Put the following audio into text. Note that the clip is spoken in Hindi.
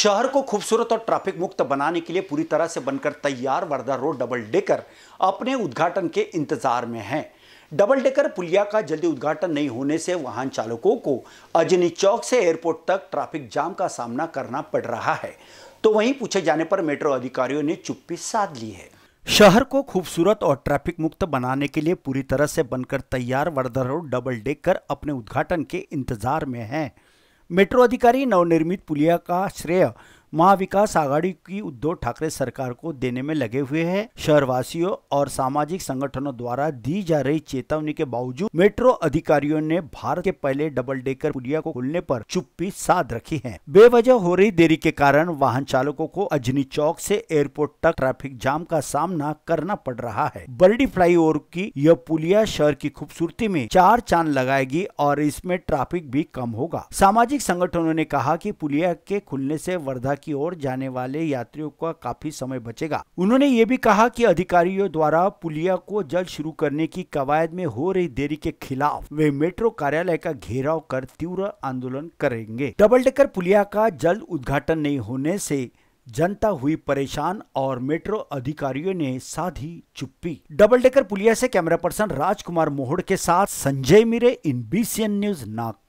शहर को खूबसूरत और ट्रैफिक मुक्त बनाने के लिए पूरी तरह से बनकर तैयार वर्धा रोड डबल डेकर अपने उद्घाटन के इंतजार में है डबल डेकर पुलिया का जल्दी उद्घाटन नहीं होने से वाहन चालकों को अजनी चौक से एयरपोर्ट तक ट्रैफिक जाम का सामना करना पड़ रहा है तो वहीं पूछे जाने पर मेट्रो अधिकारियों ने चुप्पी साध ली है शहर को खूबसूरत और ट्रैफिक मुक्त बनाने के लिए पूरी तरह से बनकर तैयार वर्धा रोड डबल डेकर अपने उद्घाटन के इंतजार में है मेट्रो अधिकारी नवनिर्मित पुलिया का श्रेय महाविकास आघाड़ी की उद्धव ठाकरे सरकार को देने में लगे हुए है शहरवासियों और सामाजिक संगठनों द्वारा दी जा रही चेतावनी के बावजूद मेट्रो अधिकारियों ने भारत के पहले डबल डेकर पुलिया को खुलने पर चुप्पी साध रखी है बेवजह हो रही देरी के कारण वाहन चालकों को अजनी चौक से एयरपोर्ट तक ट्रैफिक जाम का सामना करना पड़ रहा है बर्डी फ्लाईओवर की यह पुलिया शहर की खूबसूरती में चार चांद लगाएगी और इसमें ट्रैफिक भी कम होगा सामाजिक संगठनों ने कहा की पुलिया के खुलने ऐसी वर्धा की ओर जाने वाले यात्रियों का काफी समय बचेगा उन्होंने ये भी कहा कि अधिकारियों द्वारा पुलिया को जल्द शुरू करने की कवायद में हो रही देरी के खिलाफ वे मेट्रो कार्यालय का घेराव कर तीव्र आंदोलन करेंगे डबल डेकर पुलिया का जल्द उद्घाटन नहीं होने से जनता हुई परेशान और मेट्रो अधिकारियों ने साधी चुप्पी डबल डेकर पुलिया से कैमरा पर्सन राजकुमार मोहड़ के साथ संजय मिरे इन बी न्यूज नागपुर